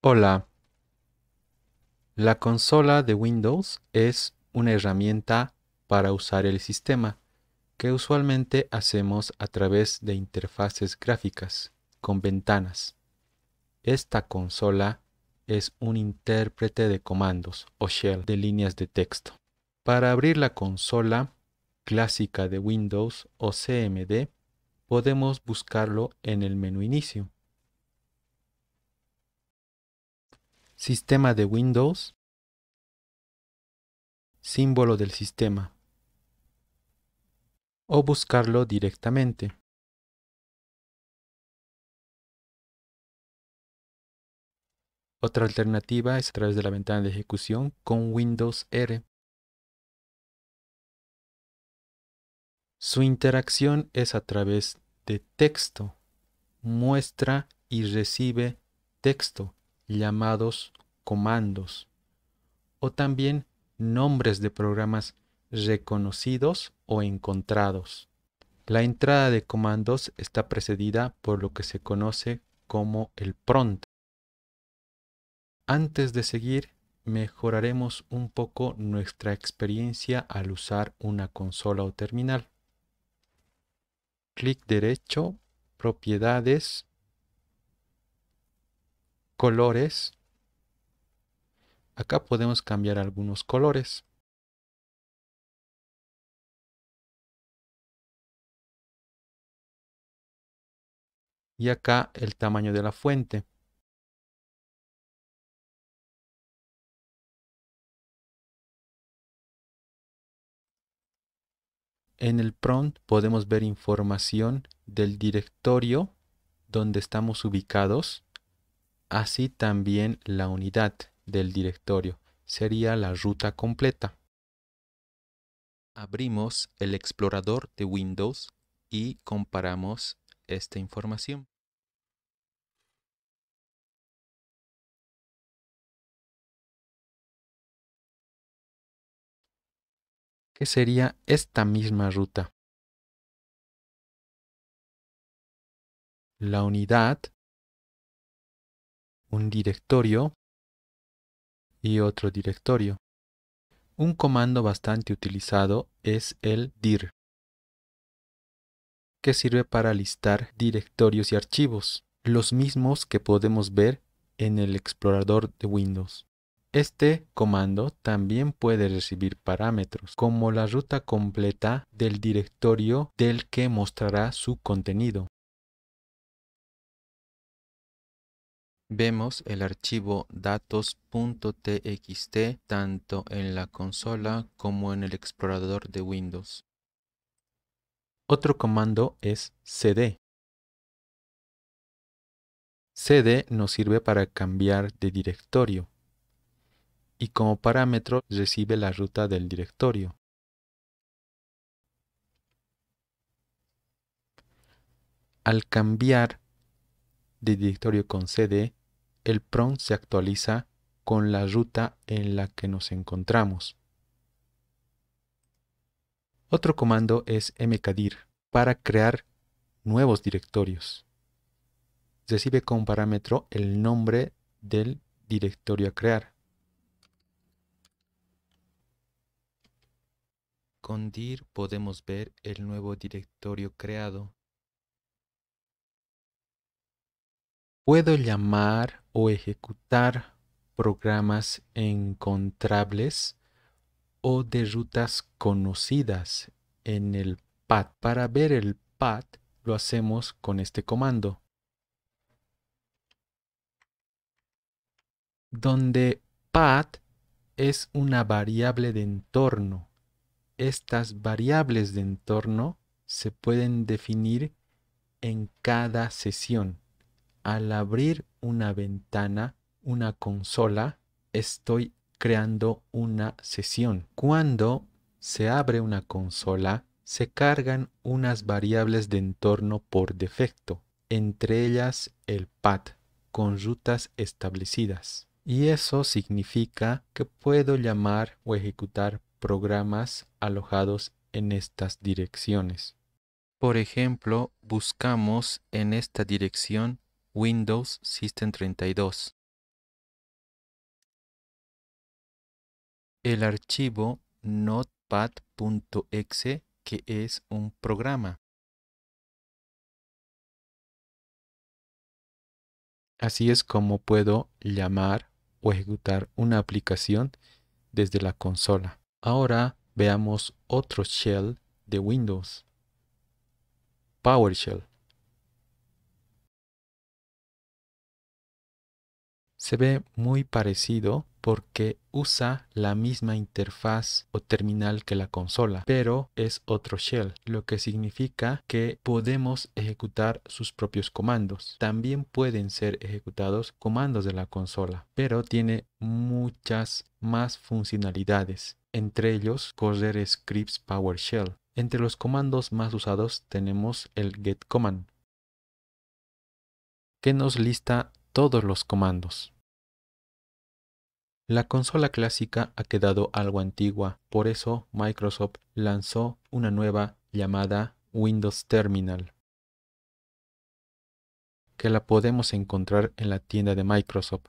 Hola. La consola de Windows es una herramienta para usar el sistema que usualmente hacemos a través de interfaces gráficas con ventanas. Esta consola es un intérprete de comandos o shell de líneas de texto. Para abrir la consola clásica de Windows o CMD, podemos buscarlo en el menú inicio Sistema de Windows. Símbolo del sistema. O buscarlo directamente. Otra alternativa es a través de la ventana de ejecución con Windows R. Su interacción es a través de texto. Muestra y recibe texto llamados comandos, o también nombres de programas reconocidos o encontrados. La entrada de comandos está precedida por lo que se conoce como el prompt. Antes de seguir, mejoraremos un poco nuestra experiencia al usar una consola o terminal. Clic derecho, propiedades colores. Acá podemos cambiar algunos colores. Y acá el tamaño de la fuente. En el prompt podemos ver información del directorio donde estamos ubicados Así también la unidad del directorio sería la ruta completa. Abrimos el explorador de Windows y comparamos esta información. ¿Qué sería esta misma ruta. La unidad un directorio y otro directorio. Un comando bastante utilizado es el dir, que sirve para listar directorios y archivos, los mismos que podemos ver en el explorador de Windows. Este comando también puede recibir parámetros, como la ruta completa del directorio del que mostrará su contenido. Vemos el archivo datos.txt tanto en la consola como en el explorador de Windows. Otro comando es cd. cd nos sirve para cambiar de directorio y como parámetro recibe la ruta del directorio. Al cambiar de directorio con cd, el prompt se actualiza con la ruta en la que nos encontramos. Otro comando es mkdir para crear nuevos directorios. Recibe como parámetro el nombre del directorio a crear. Con dir podemos ver el nuevo directorio creado puedo llamar o ejecutar programas encontrables o de rutas conocidas en el path. Para ver el path lo hacemos con este comando. Donde path es una variable de entorno. Estas variables de entorno se pueden definir en cada sesión al abrir una ventana, una consola, estoy creando una sesión. Cuando se abre una consola, se cargan unas variables de entorno por defecto, entre ellas el path, con rutas establecidas. Y eso significa que puedo llamar o ejecutar programas alojados en estas direcciones. Por ejemplo, buscamos en esta dirección Windows System 32. El archivo notepad.exe que es un programa. Así es como puedo llamar o ejecutar una aplicación desde la consola. Ahora veamos otro shell de Windows. PowerShell. se ve muy parecido porque usa la misma interfaz o terminal que la consola, pero es otro shell, lo que significa que podemos ejecutar sus propios comandos. También pueden ser ejecutados comandos de la consola, pero tiene muchas más funcionalidades, entre ellos correr scripts PowerShell. Entre los comandos más usados tenemos el get command, que nos lista todos los comandos. La consola clásica ha quedado algo antigua, por eso Microsoft lanzó una nueva llamada Windows Terminal, que la podemos encontrar en la tienda de Microsoft.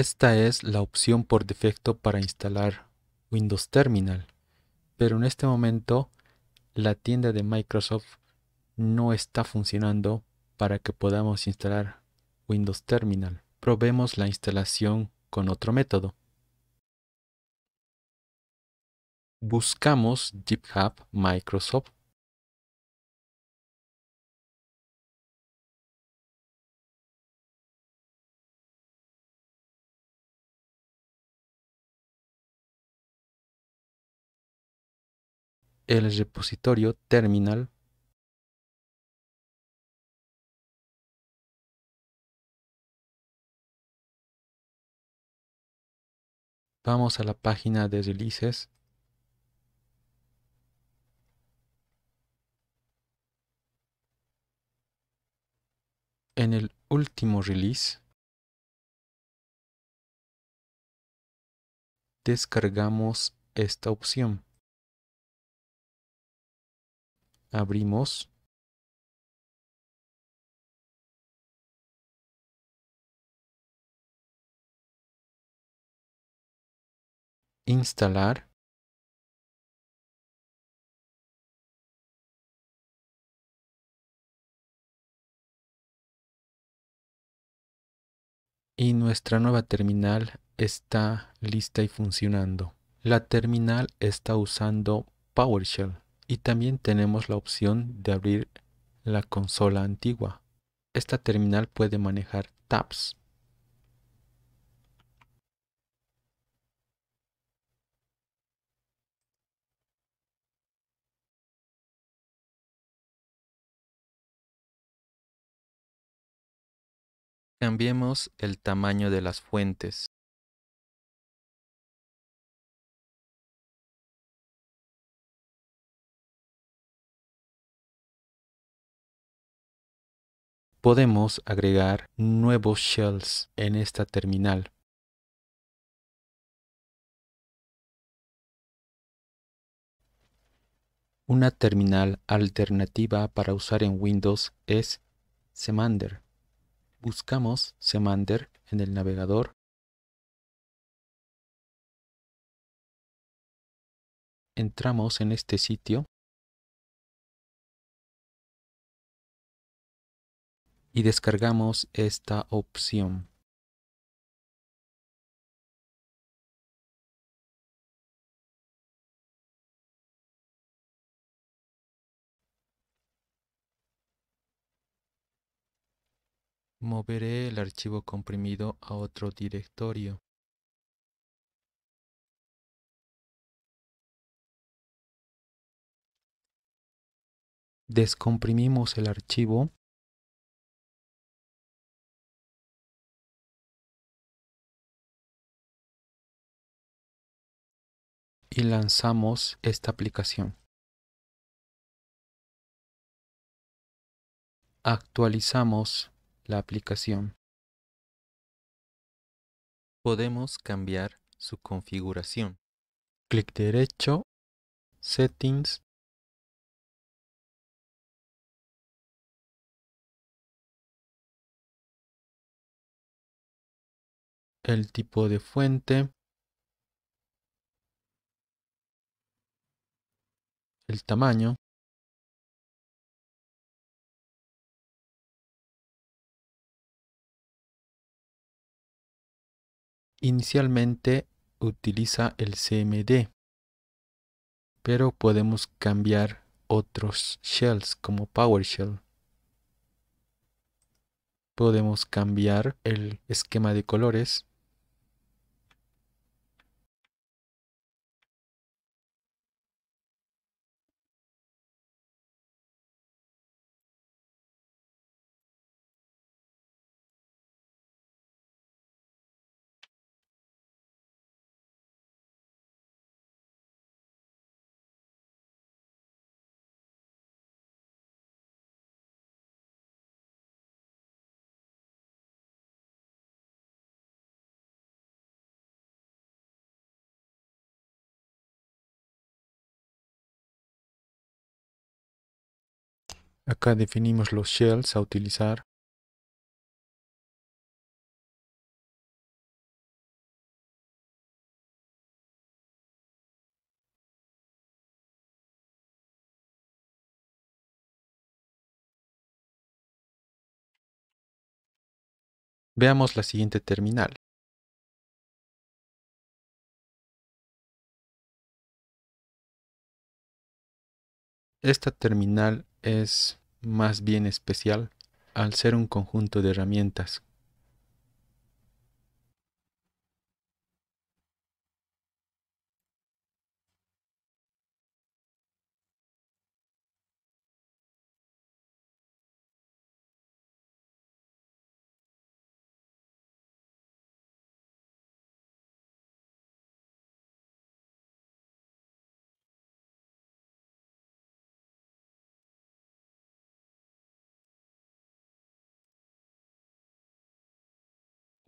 Esta es la opción por defecto para instalar Windows Terminal, pero en este momento la tienda de Microsoft no está funcionando para que podamos instalar Windows Terminal. Probemos la instalación con otro método. Buscamos GitHub Microsoft el repositorio terminal vamos a la página de releases en el último release descargamos esta opción abrimos instalar y nuestra nueva terminal está lista y funcionando. La terminal está usando PowerShell. Y también tenemos la opción de abrir la consola antigua. Esta terminal puede manejar tabs. Cambiemos el tamaño de las fuentes. podemos agregar nuevos shells en esta terminal. Una terminal alternativa para usar en Windows es Semander. Buscamos Semander en el navegador. Entramos en este sitio y descargamos esta opción. Moveré el archivo comprimido a otro directorio. Descomprimimos el archivo y lanzamos esta aplicación. Actualizamos la aplicación. Podemos cambiar su configuración. Clic derecho, Settings. El tipo de fuente. el tamaño Inicialmente utiliza el CMD, pero podemos cambiar otros shells como PowerShell. Podemos cambiar el esquema de colores Acá definimos los shells a utilizar. Veamos la siguiente terminal. Esta terminal es más bien especial al ser un conjunto de herramientas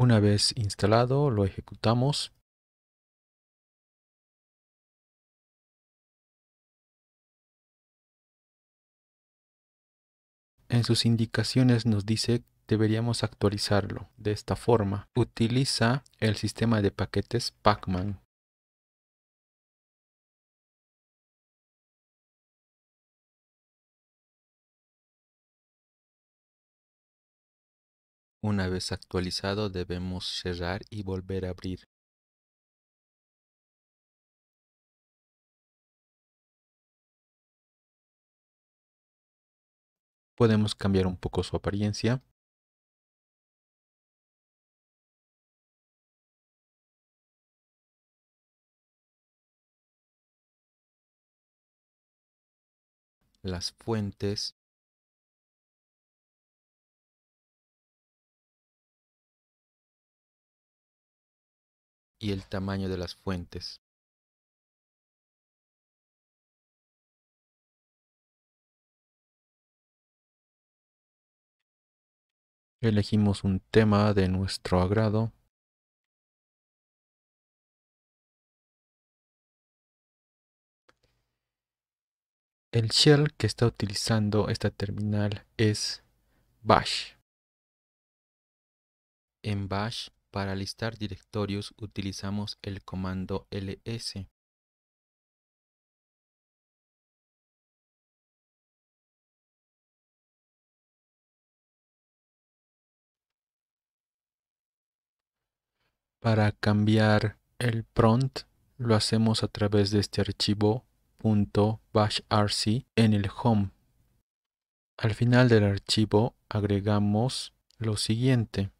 Una vez instalado, lo ejecutamos. En sus indicaciones nos dice deberíamos actualizarlo de esta forma. Utiliza el sistema de paquetes Pacman. Una vez actualizado debemos cerrar y volver a abrir. Podemos cambiar un poco su apariencia. Las fuentes y el tamaño de las fuentes. Elegimos un tema de nuestro agrado. El shell que está utilizando esta terminal es bash. En bash para listar directorios utilizamos el comando ls. Para cambiar el prompt lo hacemos a través de este archivo .bashrc en el home. Al final del archivo agregamos lo siguiente.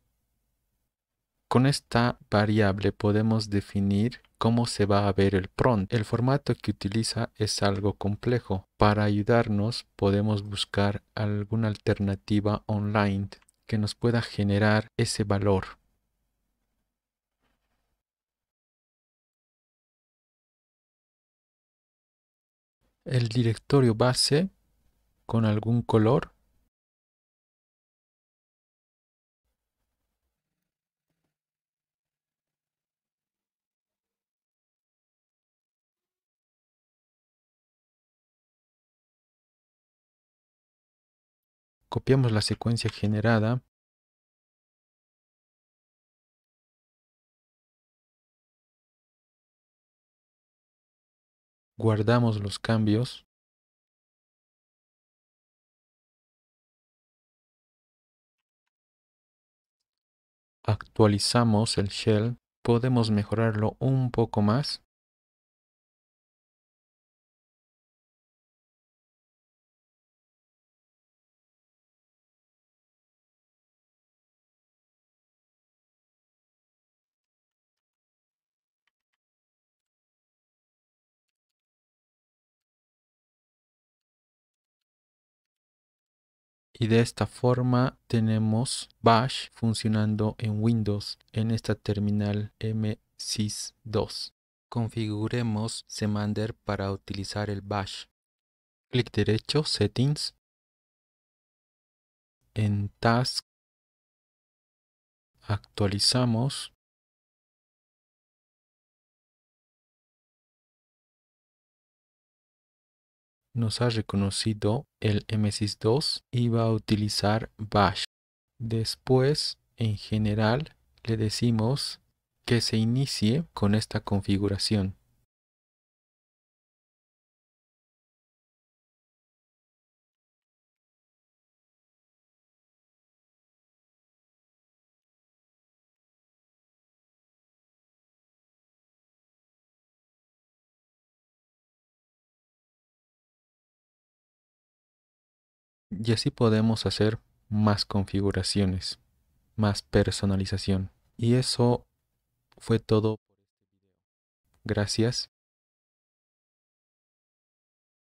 Con esta variable podemos definir cómo se va a ver el prompt. El formato que utiliza es algo complejo. Para ayudarnos podemos buscar alguna alternativa online que nos pueda generar ese valor. El directorio base con algún color copiamos la secuencia generada guardamos los cambios actualizamos el shell podemos mejorarlo un poco más y de esta forma tenemos bash funcionando en Windows en esta terminal msys2. Configuremos Semander para utilizar el bash. Clic derecho, Settings. En Task actualizamos nos ha reconocido el MSIS2 y va a utilizar bash. Después, en general, le decimos que se inicie con esta configuración. Y así podemos hacer más configuraciones, más personalización. Y eso fue todo. Este Gracias